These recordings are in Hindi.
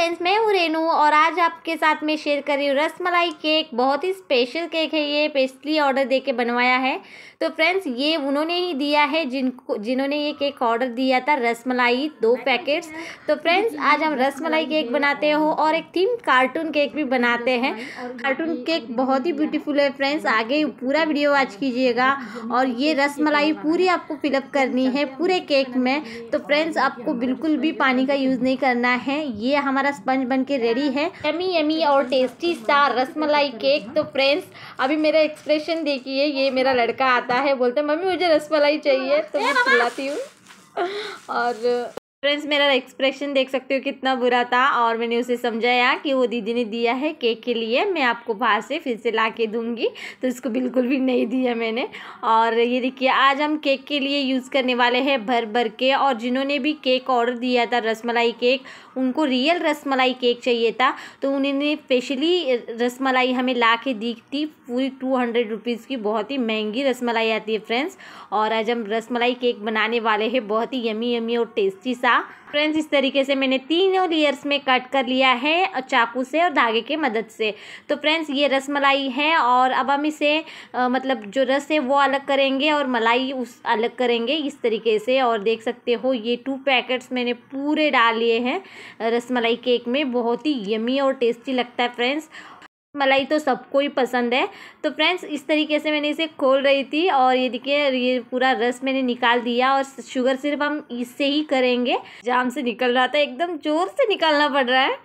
फ्रेंड्स मैं हूँ रेनू और आज आपके साथ में शेयर कर रही हूँ रसमलाई केक बहुत ही स्पेशल केक है ये पेस्टली ऑर्डर दे के बनवाया है तो फ्रेंड्स ये उन्होंने ही दिया है जिनको जिन्होंने ये केक ऑर्डर दिया था रसमलाई दो पैकेट्स तो फ्रेंड्स आज हम रसमलाई केक बनाते हो और एक थीम कार्टून केक भी बनाते हैं कार्टून केक बहुत ही ब्यूटीफुल है फ्रेंड्स आगे पूरा वीडियो वॉच कीजिएगा और ये रसमलाई पूरी आपको फिलअप करनी है पूरे केक में तो फ्रेंड्स आपको बिल्कुल भी पानी का यूज़ नहीं करना है ये हमारा हमारा स्पंज बन के रेडी है यमी यमी और टेस्टी सा रसमलाई केक तो फ्रेंड्स अभी मेरा एक्सप्रेशन देखिए ये मेरा लड़का आता है बोलते है मम्मी मुझे रसमलाई चाहिए तो मैं खिलाती हूँ और फ्रेंड्स मेरा एक्सप्रेशन देख सकते हो कितना बुरा था और मैंने उसे समझाया कि वो दीदी ने दिया है केक के लिए मैं आपको बाहर से फिर से ला के दूँगी तो इसको बिल्कुल भी नहीं दिया मैंने और ये देखिए आज हम केक के लिए यूज़ करने वाले हैं भर भर के और जिन्होंने भी केक ऑर्डर दिया था रसमलाई केक उनको रियल रसमलाई केक चाहिए था तो उन्होंने स्पेशली रसमलाई हमें ला के दी थी पूरी टू हंड्रेड रुपीज़ की बहुत ही महंगी रसमलाई आती है फ्रेंड्स और आज हम रसमलाई केक बनाने वाले हैं बहुत ही यमी यमी और टेस्टी सा सा फ्रेंड्स इस तरीके से मैंने तीनों लेयर्स में कट कर लिया है चाकू से और धागे के मदद से तो फ्रेंड्स ये रस मलाई है और अब हम इसे आ, मतलब जो रस है वो अलग करेंगे और मलाई उस अलग करेंगे इस तरीके से और देख सकते हो ये टू पैकेट्स मैंने पूरे डाल लिए हैं रस मलाई केक में बहुत ही यमी और टेस्टी लगता है फ्रेंड्स मलाई तो सबको ही पसंद है तो फ्रेंड्स इस तरीके से मैंने इसे खोल रही थी और ये देखिए ये पूरा रस मैंने निकाल दिया और शुगर सिर्फ हम इससे ही करेंगे जाम से निकल रहा था एकदम जोर से निकालना पड़ रहा है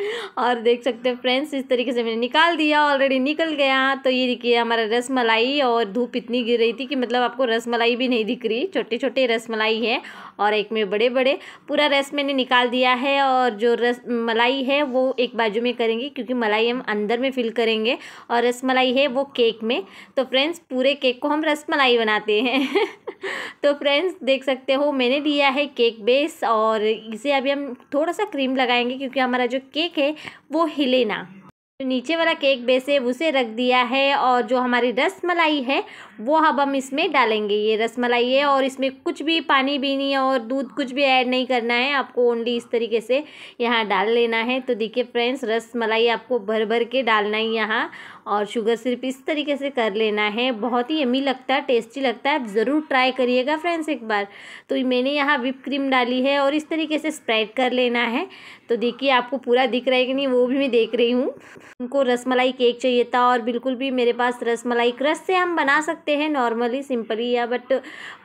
और देख सकते हैं फ्रेंड्स इस तरीके से मैंने निकाल दिया ऑलरेडी निकल गया तो ये देखिए हमारा रस मलाई और धूप इतनी गिर रही थी कि मतलब आपको रस मलाई भी नहीं दिख रही छोटे छोटे रस मलाई है और एक में बड़े बड़े पूरा रस मैंने निकाल दिया है और जो रस मलाई है वो एक बाजू में करेंगे क्योंकि मलाई हम अंदर में फिल करेंगे करेंगे और रसमलाई है वो केक में तो फ्रेंड्स पूरे केक को हम रसमलाई बनाते हैं तो फ्रेंड्स देख सकते हो मैंने लिया है केक बेस और इसे अभी हम थोड़ा सा क्रीम लगाएंगे क्योंकि हमारा जो केक है वो हिले ना नीचे वाला केक बेस है उसे रख दिया है और जो हमारी रस मलाई है वो अब हम इसमें डालेंगे ये रस मलाई है और इसमें कुछ भी पानी भी नहीं और दूध कुछ भी ऐड नहीं करना है आपको ओनली इस तरीके से यहाँ डाल लेना है तो देखिए फ्रेंड्स रस मलाई आपको भर भर के डालना है यहाँ और शुगर सिर्फ इस तरीके से कर लेना है बहुत ही यमी लगता है टेस्टी लगता है आप ज़रूर ट्राई करिएगा फ्रेंड्स एक बार तो मैंने यहाँ विप क्रीम डाली है और इस तरीके से स्प्रेड कर लेना है तो देखिए आपको पूरा दिख रहा है कि नहीं वो भी मैं देख रही हूँ उनको रसमलाई केक चाहिए था और बिल्कुल भी मेरे पास रसमलाई क्रस से हम बना सकते हैं नॉर्मली सिंपली या बट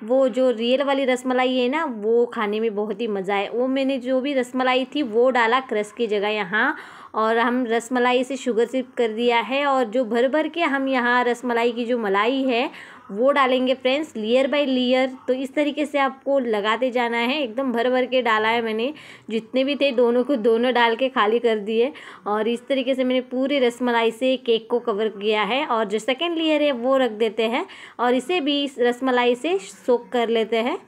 वो जो रियल वाली रसमलाई है ना वो खाने में बहुत ही मज़ा है वो मैंने जो भी रसमलाई थी वो डाला क्रस की जगह यहाँ और हम रसमलाई से शुगर सिप कर दिया है और जो भर भर के हम यहाँ रसमलाई की जो मलाई है वो डालेंगे फ्रेंड्स लेयर बाय लेयर तो इस तरीके से आपको लगाते जाना है एकदम भर भर के डाला है मैंने जितने भी थे दोनों को दोनों डाल के खाली कर दिए और इस तरीके से मैंने पूरे रसमलाई से केक को कवर किया है और जो सेकेंड लेयर है वो रख देते हैं और इसे भी इस रसमलाई से सोख कर लेते हैं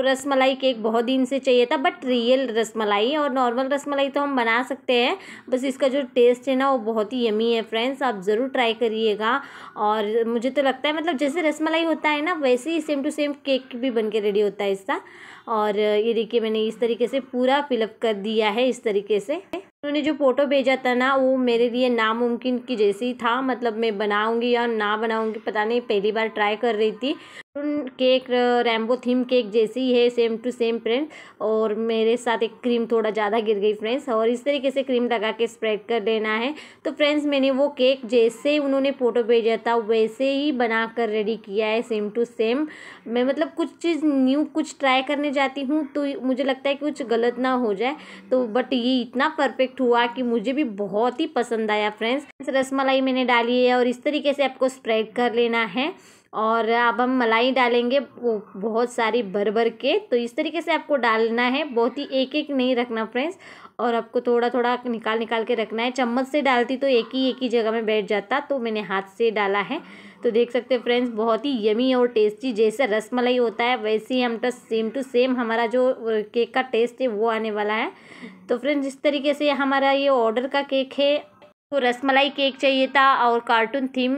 तो रसमलाई केक बहुत दिन से चाहिए था बट रियल रसमलाई और नॉर्मल रस मलाई तो हम बना सकते हैं बस इसका जो टेस्ट है ना वो बहुत ही यमी है फ्रेंड्स आप ज़रूर ट्राई करिएगा और मुझे तो लगता है मतलब जैसे रस मलाई होता है ना वैसे ही सेम टू सेम केक भी बन के रेडी होता है इसका और ये देखिए मैंने इस तरीके से पूरा फिलअप कर दिया है इस तरीके से उन्होंने जो फ़ोटो भेजा था ना वो मेरे लिए नामुमकिन की जैसी था मतलब मैं बनाऊंगी या ना बनाऊंगी पता नहीं पहली बार ट्राई कर रही थी केक रैम्बो थीम केक जैसी ही है सेम टू सेम प्रिंट और मेरे साथ एक क्रीम थोड़ा ज़्यादा गिर गई फ्रेंड्स और इस तरीके से क्रीम लगा के स्प्रेड कर देना है तो फ्रेंड्स मैंने वो केक जैसे उन्होंने फ़ोटो भेजा था वैसे ही बना कर रेडी किया है सेम टू सेम मैं मतलब कुछ चीज़ न्यू कुछ ट्राई करने जा जाती हूँ तो मुझे लगता है कि कुछ गलत ना हो जाए तो बट ये इतना परफेक्ट हुआ कि मुझे भी बहुत ही पसंद आया फ्रेंड्स रसमलाई मैंने डाली है और इस तरीके से आपको स्प्रेड कर लेना है और अब हम मलाई डालेंगे बहुत सारी भर भर के तो इस तरीके से आपको डालना है बहुत ही एक एक नहीं रखना फ्रेंड्स और आपको थोड़ा थोड़ा निकाल निकाल के रखना है चम्मच से डालती तो एक ही एक ही जगह में बैठ जाता तो मैंने हाथ से डाला है तो देख सकते हैं फ्रेंड्स बहुत ही यमी और टेस्टी जैसे रसमलाई होता है वैसे ही हम तो सेम टू सेम हमारा जो केक का टेस्ट है वो आने वाला है तो फ्रेंड्स जिस तरीके से हमारा ये ऑर्डर का केक है तो रसमलाई केक चाहिए था और कार्टून थीम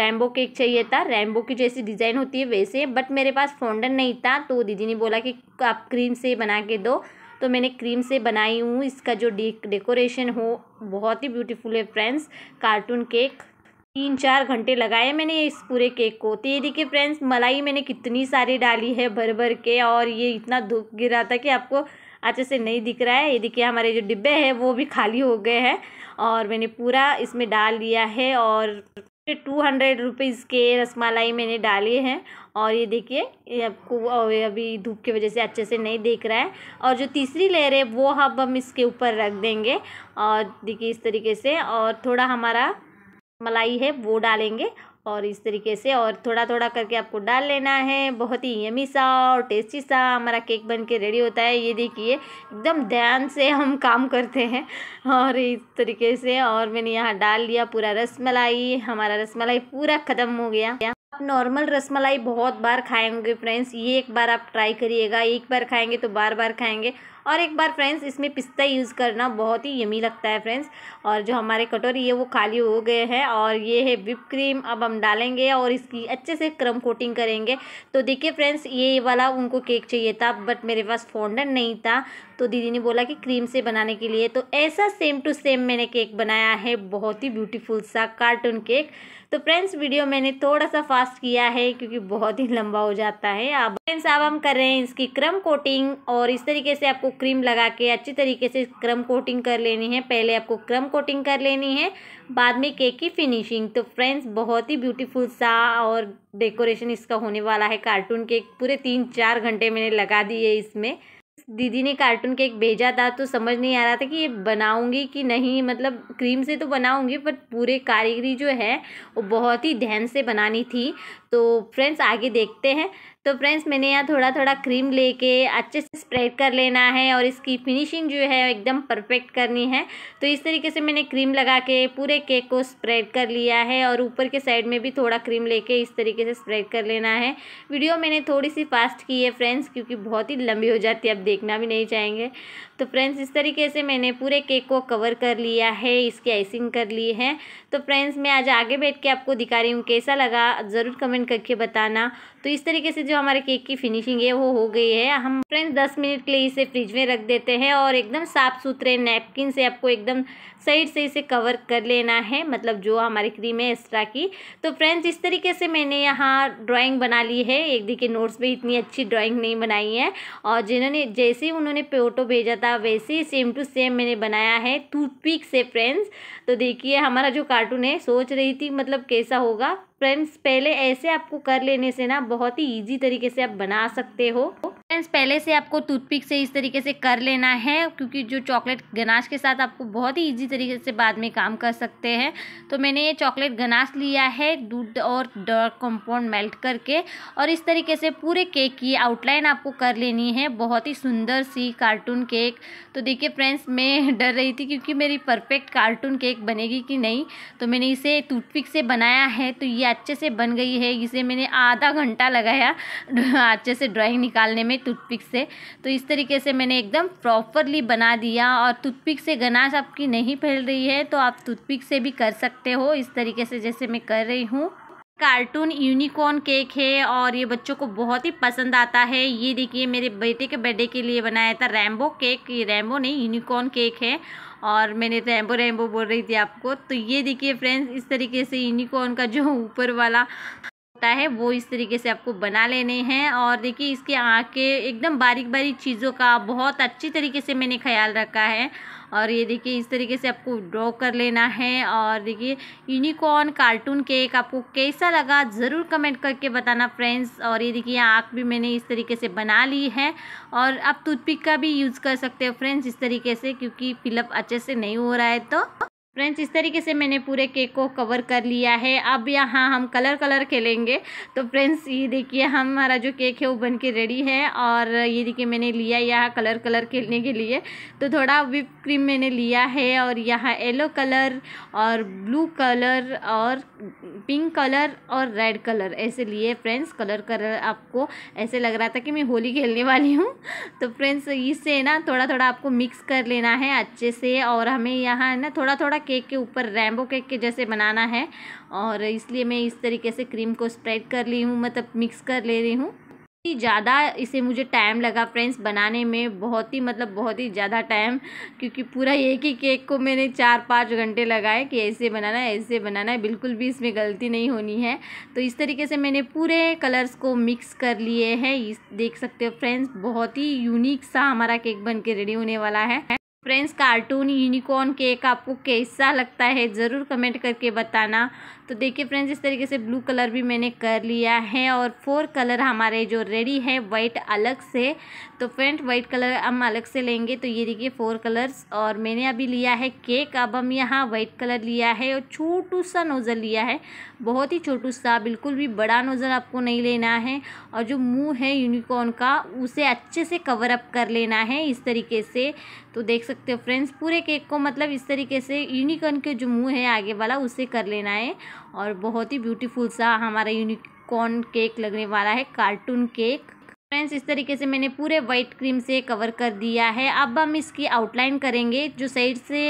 रैम्बो केक चाहिए था रैम्बो की जैसी डिज़ाइन होती है वैसे बट मेरे पास फोंडन नहीं था तो दीदी ने बोला कि आप क्रीम से बना के दो तो मैंने क्रीम से बनाई हूँ इसका जो डेकोरेशन हो बहुत ही ब्यूटीफुल है फ्रेंड्स कार्टून केक तीन चार घंटे लगाए मैंने इस पूरे केक को तो ये देखिए फ्रेंड्स मलाई मैंने कितनी सारी डाली है भर भर के और ये इतना धूप गिर रहा था कि आपको अच्छे से नहीं दिख रहा है ये देखिए हमारे जो डिब्बे हैं वो भी खाली हो गए हैं और मैंने पूरा इसमें डाल लिया है और टू हंड्रेड रुपीज़ के रसमलाई मैंने डाली है और ये देखिए ये आपको अभी धूप की वजह से अच्छे से नहीं देख रहा है और जो तीसरी लेयर है वो अब हम इसके ऊपर रख देंगे और देखिए इस तरीके से और थोड़ा हमारा मलाई है वो डालेंगे और इस तरीके से और थोड़ा थोड़ा करके आपको डाल लेना है बहुत ही यमी सा और टेस्टी सा हमारा केक बन के रेडी होता है ये देखिए एकदम ध्यान से हम काम करते हैं और इस तरीके से और मैंने यहाँ डाल लिया पूरा रस मलाई हमारा रस मलाई पूरा ख़त्म हो गया आप नॉर्मल रसमलाई बहुत बार खाएंगे फ्रेंड्स ये एक बार आप ट्राई करिएगा एक बार खाएंगे तो बार बार खाएंगे और एक बार फ्रेंड्स इसमें पिस्ता यूज़ करना बहुत ही यमी लगता है फ्रेंड्स और जो हमारे कटोरी है वो खाली हो गए हैं और ये है विप क्रीम अब हम डालेंगे और इसकी अच्छे से क्रम कोटिंग करेंगे तो देखिए फ्रेंड्स ये वाला उनको केक चाहिए था बट मेरे पास फोंडन नहीं था तो दीदी ने बोला कि क्रीम से बनाने के लिए तो ऐसा सेम टू सेम मैंने केक बनाया है बहुत ही ब्यूटीफुल सा कार्टून केक तो फ्रेंड्स वीडियो मैंने थोड़ा सा फास्ट किया है क्योंकि बहुत ही लंबा हो जाता है अब फ्रेंड्स अब हम कर रहे हैं इसकी क्रम कोटिंग और इस तरीके से आपको क्रीम लगा के अच्छी तरीके से क्रम कोटिंग कर लेनी है पहले आपको क्रम कोटिंग कर लेनी है बाद में केक की फिनिशिंग तो फ्रेंड्स बहुत ही ब्यूटीफुल सा और डेकोरेशन इसका होने वाला है कार्टून केक पूरे तीन चार घंटे मैंने लगा दिए इसमें दीदी ने कार्टून केक भेजा था तो समझ नहीं आ रहा था कि ये बनाऊंगी कि नहीं मतलब क्रीम से तो बनाऊंगी बट पूरे कारीगरी जो है वो बहुत ही ध्यान से बनानी थी तो फ्रेंड्स आगे देखते हैं तो फ्रेंड्स मैंने यहाँ थोड़ा थोड़ा क्रीम लेके अच्छे से स्प्रेड कर लेना है और इसकी फिनिशिंग जो है एकदम परफेक्ट करनी है तो इस तरीके से मैंने क्रीम लगा के पूरे केक को स्प्रेड कर लिया है और ऊपर के साइड में भी थोड़ा क्रीम लेके इस तरीके से स्प्रेड कर लेना है वीडियो मैंने थोड़ी सी फास्ट की है फ्रेंड्स क्योंकि बहुत ही लंबी हो जाती है अब देखना भी नहीं चाहेंगे तो फ्रेंड्स इस तरीके से मैंने पूरे केक को कवर कर लिया है इसकी आइसिंग कर ली है तो फ्रेंड्स मैं आज आगे बैठ के आपको दिखा रही हूँ कैसा लगा ज़रूर कमेंट कमेंट करके बताना तो इस तरीके से जो हमारे केक की फिनिशिंग है वो हो गई है हम फ्रेंड्स दस मिनट के लिए इसे फ्रिज में रख देते हैं और एकदम साफ़ सुथरे नैपकिन से आपको एकदम साइड से इसे कवर कर लेना है मतलब जो हमारी क्रीम है एक्स्ट्रा की तो फ्रेंड्स इस तरीके से मैंने यहाँ ड्राइंग बना ली है एक के नोट्स में इतनी अच्छी ड्राइंग नहीं बनाई है और जिन्होंने जैसे ही उन्होंने फोटो भेजा था वैसे ही सेम टू सेम मैंने बनाया है टूथपिक से फ्रेंड्स तो देखिए हमारा जो कार्टून है सोच रही थी मतलब कैसा होगा फ्रेंड्स पहले ऐसे आपको कर लेने से ना बहुत ही ईजी तरीके से आप बना सकते हो फ्रेंड्स पहले से आपको टूथपिक से इस तरीके से कर लेना है क्योंकि जो चॉकलेट गनाश के साथ आपको बहुत ही इजी तरीके से बाद में काम कर सकते हैं तो मैंने ये चॉकलेट गनाश लिया है दूध और डार्क कंपाउंड मेल्ट करके और इस तरीके से पूरे केक की आउटलाइन आपको कर लेनी है बहुत ही सुंदर सी कार्टून केक तो देखिए फ्रेंड्स मैं डर रही थी क्योंकि मेरी परफेक्ट कार्टून केक बनेगी कि नहीं तो मैंने इसे टूथपिक से बनाया है तो ये अच्छे से बन गई है इसे मैंने आधा घंटा लगाया अच्छे से ड्राॅइंग निकालने में टूथपिक से तो इस तरीके से मैंने एकदम प्रॉपरली बना दिया और टूथपिक से गनाश आपकी नहीं फैल रही है तो आप टूथपिक से भी कर सकते हो इस तरीके से जैसे मैं कर रही हूँ कार्टून यूनिकॉर्न केक है और ये बच्चों को बहुत ही पसंद आता है ये देखिए मेरे बेटे के बर्थडे के लिए बनाया था रैम्बो केक ये रैम्बो नहीं यूनिकॉर्न केक है और मैंने रैम्बो रैम्बो बोल रही थी आपको तो ये देखिए फ्रेंड्स इस तरीके से यूनिकॉर्न का जो ऊपर वाला सकता है वो इस तरीके से आपको बना लेने हैं और देखिए इसके आँखें एकदम बारीक बारीक चीज़ों का बहुत अच्छी तरीके से मैंने ख्याल रखा है और ये देखिए इस तरीके से आपको ड्रॉ कर लेना है और देखिए यूनिकॉर्न कार्टून केक आपको कैसा लगा ज़रूर कमेंट करके बताना फ्रेंड्स और ये देखिए आँख भी मैंने इस तरीके से बना ली है और आप टूथपिक का भी यूज़ कर सकते हो फ्रेंड्स इस तरीके से क्योंकि फिलअप अच्छे से नहीं हो रहा है तो फ्रेंड्स इस तरीके से मैंने पूरे केक को कवर कर लिया है अब यहाँ हम कलर कलर खेलेंगे तो फ्रेंड्स ये देखिए हमारा जो केक है वो बन के रेडी है और ये देखिए मैंने लिया यहाँ कलर कलर खेलने के लिए तो थोड़ा विप क्रीम मैंने लिया है और यहाँ येलो कलर और ब्लू कलर और पिंक कलर और रेड कलर ऐसे लिए फ्रेंड्स कलर कलर आपको ऐसे लग रहा था कि मैं होली खेलने वाली हूँ तो फ्रेंड्स इससे ना थोड़ा थोड़ा आपको मिक्स कर लेना है अच्छे से और हमें यहाँ ना थोड़ा थोड़ा केक के ऊपर रैम्बो केक के जैसे बनाना है और इसलिए मैं इस तरीके से क्रीम को स्प्रेड कर ली हूँ मतलब मिक्स कर ले रही हूँ ज़्यादा इसे मुझे टाइम लगा फ्रेंड्स बनाने में बहुत ही मतलब बहुत ही ज़्यादा टाइम क्योंकि पूरा एक ही केक को मैंने चार पाँच घंटे लगाए कि ऐसे बनाना है ऐसे बनाना है बिल्कुल भी इसमें गलती नहीं होनी है तो इस तरीके से मैंने पूरे कलर्स को मिक्स कर लिए हैं देख सकते हो फ्रेंड्स बहुत ही यूनिक सा हमारा केक बन के रेडी होने वाला है फ्रेंड्स कार्टून यूनिकॉर्न केक आपको कैसा लगता है ज़रूर कमेंट करके बताना तो देखिए फ्रेंड्स इस तरीके से ब्लू कलर भी मैंने कर लिया है और फोर कलर हमारे जो रेडी है वाइट अलग से तो फ्रेंड वाइट कलर हम अलग से लेंगे तो ये देखिए फोर कलर्स और मैंने अभी लिया है केक अब हम यहाँ वाइट कलर लिया है और छोटू सा नोज़ल लिया है बहुत ही छोटू सा बिल्कुल भी बड़ा नज़र आपको नहीं लेना है और जो मुंह है यूनिकॉर्न का उसे अच्छे से कवर अप कर लेना है इस तरीके से तो देख सकते हो फ्रेंड्स पूरे केक को मतलब इस तरीके से यूनिकॉर्न के जो मुंह है आगे वाला उसे कर लेना है और बहुत ही ब्यूटीफुल सा हमारा यूनिकॉर्न केक लगने वाला है कार्टून केक फ्रेंड्स इस तरीके से मैंने पूरे वाइट क्रीम से कवर कर दिया है अब हम इसकी आउटलाइन करेंगे जो साइड से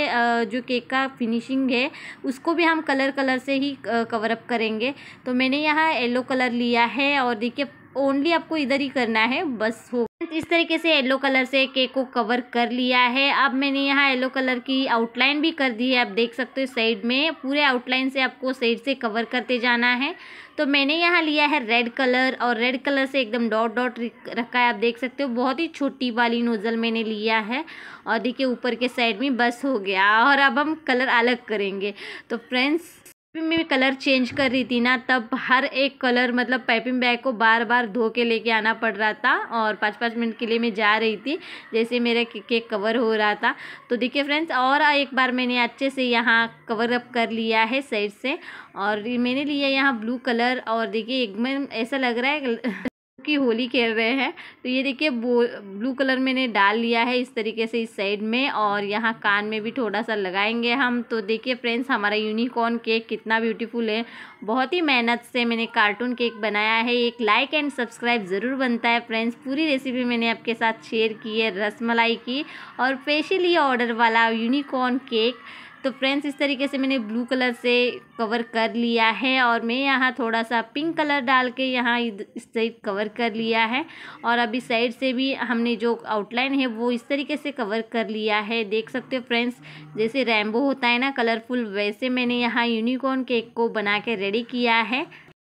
जो केक का फिनिशिंग है उसको भी हम कलर कलर से ही कवर अप करेंगे तो मैंने यहाँ येलो कलर लिया है और देखिए ओनली आपको इधर ही करना है बस हो फ्रेंड्स इस तरीके से येलो कलर से केक को कवर कर लिया है अब मैंने यहाँ येलो कलर की आउटलाइन भी कर दी है आप देख सकते हो साइड में पूरे आउटलाइन से आपको साइड से कवर करते जाना है तो मैंने यहाँ लिया है रेड कलर और रेड कलर से एकदम डॉट डॉट रखा है आप देख सकते हो बहुत ही छोटी वाली नोज़ल मैंने लिया है और देखिए ऊपर के साइड में बस हो गया और अब हम कलर अलग करेंगे तो फ्रेंड्स में कलर चेंज कर रही थी ना तब हर एक कलर मतलब पैपिंग बैग को बार बार धो के लेके आना पड़ रहा था और पाँच पाँच मिनट के लिए मैं जा रही थी जैसे मेरा केक कवर हो रहा था तो देखिए फ्रेंड्स और एक बार मैंने अच्छे से यहाँ कवर अप कर लिया है साइड से और मैंने लिया यहाँ ब्लू कलर और देखिए एकदम ऐसा लग रहा है की होली खेल रहे हैं तो ये देखिए ब्लू कलर मैंने डाल लिया है इस तरीके से इस साइड में और यहाँ कान में भी थोड़ा सा लगाएंगे हम तो देखिए फ्रेंड्स हमारा यूनिकॉर्न केक कितना ब्यूटीफुल है बहुत ही मेहनत से मैंने कार्टून केक बनाया है एक लाइक एंड सब्सक्राइब ज़रूर बनता है फ्रेंड्स पूरी रेसिपी मैंने आपके साथ शेयर की है रसमलाई की और स्पेशली ऑर्डर वाला यूनिकॉर्न केक तो फ्रेंड्स इस तरीके से मैंने ब्लू कलर से कवर कर लिया है और मैं यहाँ थोड़ा सा पिंक कलर डाल के यहाँ इस साइड कवर कर लिया है और अभी साइड से भी हमने जो आउटलाइन है वो इस तरीके से कवर कर लिया है देख सकते हो फ्रेंड्स जैसे रैम्बो होता है ना कलरफुल वैसे मैंने यहाँ यूनिकॉर्न केक को बना के रेडी किया है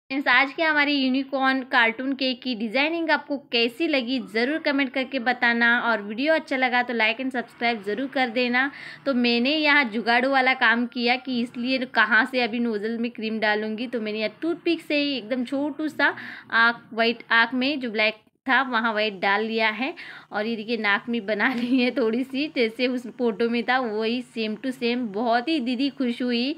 फ्रेंड्स आज के हमारे यूनिकॉर्न कार्टून केक की डिज़ाइनिंग आपको कैसी लगी ज़रूर कमेंट करके बताना और वीडियो अच्छा लगा तो लाइक एंड सब्सक्राइब ज़रूर कर देना तो मैंने यहाँ जुगाड़ू वाला काम किया कि इसलिए कहाँ से अभी नोज़ल में क्रीम डालूंगी तो मैंने यहाँ टूथ पिक से ही एकदम छोटू सा आँख वाइट आँख में जो ब्लैक था वहाँ वाइट डाल लिया है और ये देखिए नाक में बना ली है थोड़ी सी जैसे उस फोटो में था वही सेम टू सेम बहुत ही दीदी खुश हुई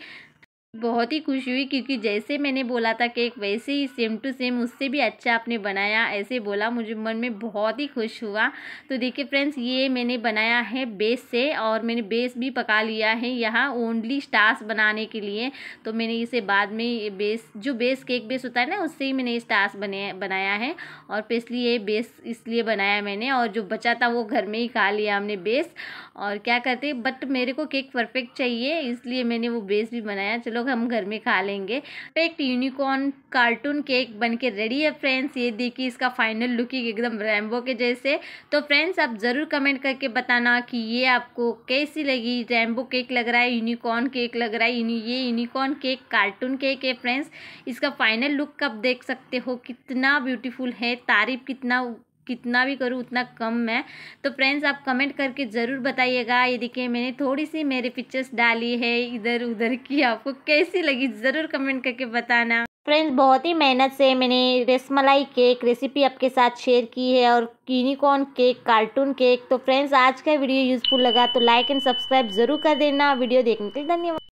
बहुत ही खुशी हुई क्योंकि जैसे मैंने बोला था केक वैसे ही सेम टू सेम उससे भी अच्छा आपने बनाया ऐसे बोला मुझे मन में बहुत ही खुश हुआ तो देखिए फ्रेंड्स ये मैंने बनाया है बेस से और मैंने बेस भी पका लिया है यहाँ ओनली स्टार्स बनाने के लिए तो मैंने इसे बाद में बेस जो बेस केक बेस होता है ना उससे ही मैंने स्टार्स बने बनाया है और पेस्टली ये बेस इसलिए बनाया मैंने और जो बचा था वो घर में ही खा लिया हमने बेस और क्या करते बट मेरे को केक परफेक्ट चाहिए इसलिए मैंने वो बेस भी बनाया चलो लोग हम घर में खा लेंगे तो एक यूनिकॉर्न कार्टून केक बन के रेडी है फ्रेंड्स ये देखिए इसका फाइनल लुकिंग एकदम रैम्बो के जैसे तो फ्रेंड्स आप ज़रूर कमेंट करके बताना कि ये आपको कैसी लगी रैम्बो केक लग रहा है यूनिकॉर्न केक लग रहा है ये यूनिकॉर्न केक कार्टून केक है फ्रेंड्स इसका फाइनल लुक आप देख सकते हो कितना ब्यूटीफुल है तारीफ कितना कितना भी करूँ उतना कम है तो फ्रेंड्स आप कमेंट करके ज़रूर बताइएगा ये देखिए मैंने थोड़ी सी मेरे पिक्चर्स डाली है इधर उधर की आपको कैसी लगी ज़रूर कमेंट करके बताना फ्रेंड्स बहुत ही मेहनत से मैंने रसमलाई केक रेसिपी आपके साथ शेयर की है और यूनिकॉर्न केक कार्टून केक तो फ्रेंड्स आज का वीडियो यूज़फुल लगा तो लाइक एंड सब्सक्राइब जरूर कर देना वीडियो देखने के लिए धन्यवाद